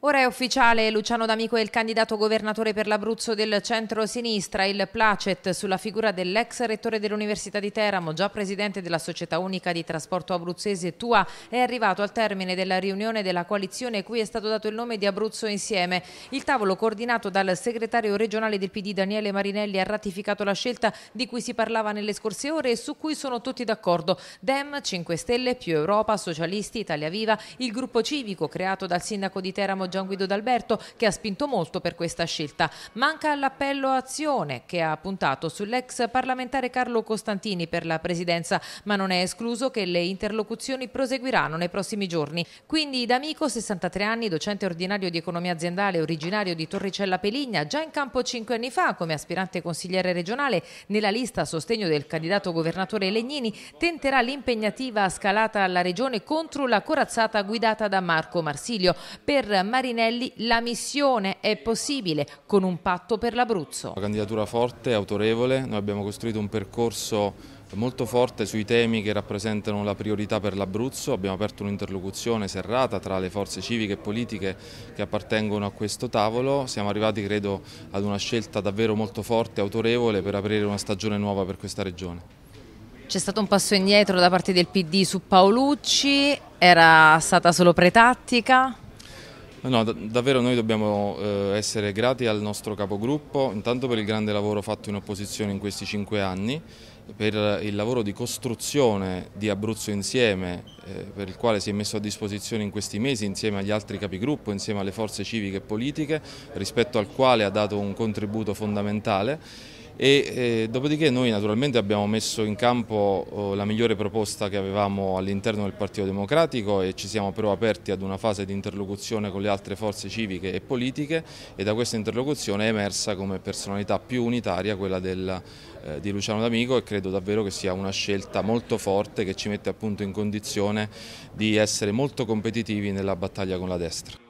Ora è ufficiale, Luciano D'Amico è il candidato governatore per l'Abruzzo del centro-sinistra, il placet sulla figura dell'ex rettore dell'Università di Teramo, già presidente della Società Unica di Trasporto Abruzzese Tua, è arrivato al termine della riunione della coalizione cui è stato dato il nome di Abruzzo Insieme. Il tavolo coordinato dal segretario regionale del PD Daniele Marinelli ha ratificato la scelta di cui si parlava nelle scorse ore e su cui sono tutti d'accordo. Dem, 5 Stelle, Più Europa, Socialisti, Italia Viva, il gruppo civico creato dal sindaco di Teramo Gian Guido D'Alberto che ha spinto molto per questa scelta. Manca l'appello azione che ha puntato sull'ex parlamentare Carlo Costantini per la presidenza, ma non è escluso che le interlocuzioni proseguiranno nei prossimi giorni. Quindi D'Amico, 63 anni, docente ordinario di economia aziendale originario di Torricella Peligna, già in campo cinque anni fa come aspirante consigliere regionale nella lista a sostegno del candidato governatore Legnini, tenterà l'impegnativa scalata alla regione contro la corazzata guidata da Marco Marsilio per Marinelli la missione è possibile con un patto per l'Abruzzo. Una candidatura forte, autorevole, noi abbiamo costruito un percorso molto forte sui temi che rappresentano la priorità per l'Abruzzo, abbiamo aperto un'interlocuzione serrata tra le forze civiche e politiche che appartengono a questo tavolo, siamo arrivati credo ad una scelta davvero molto forte e autorevole per aprire una stagione nuova per questa regione. C'è stato un passo indietro da parte del PD su Paolucci, era stata solo pretattica? No, da davvero noi dobbiamo eh, essere grati al nostro capogruppo, intanto per il grande lavoro fatto in opposizione in questi cinque anni, per il lavoro di costruzione di Abruzzo Insieme, eh, per il quale si è messo a disposizione in questi mesi insieme agli altri capigruppo, insieme alle forze civiche e politiche, rispetto al quale ha dato un contributo fondamentale. E, eh, dopodiché noi naturalmente abbiamo messo in campo eh, la migliore proposta che avevamo all'interno del Partito Democratico e ci siamo però aperti ad una fase di interlocuzione con le altre forze civiche e politiche e da questa interlocuzione è emersa come personalità più unitaria quella del, eh, di Luciano D'Amico e credo davvero che sia una scelta molto forte che ci mette appunto in condizione di essere molto competitivi nella battaglia con la destra.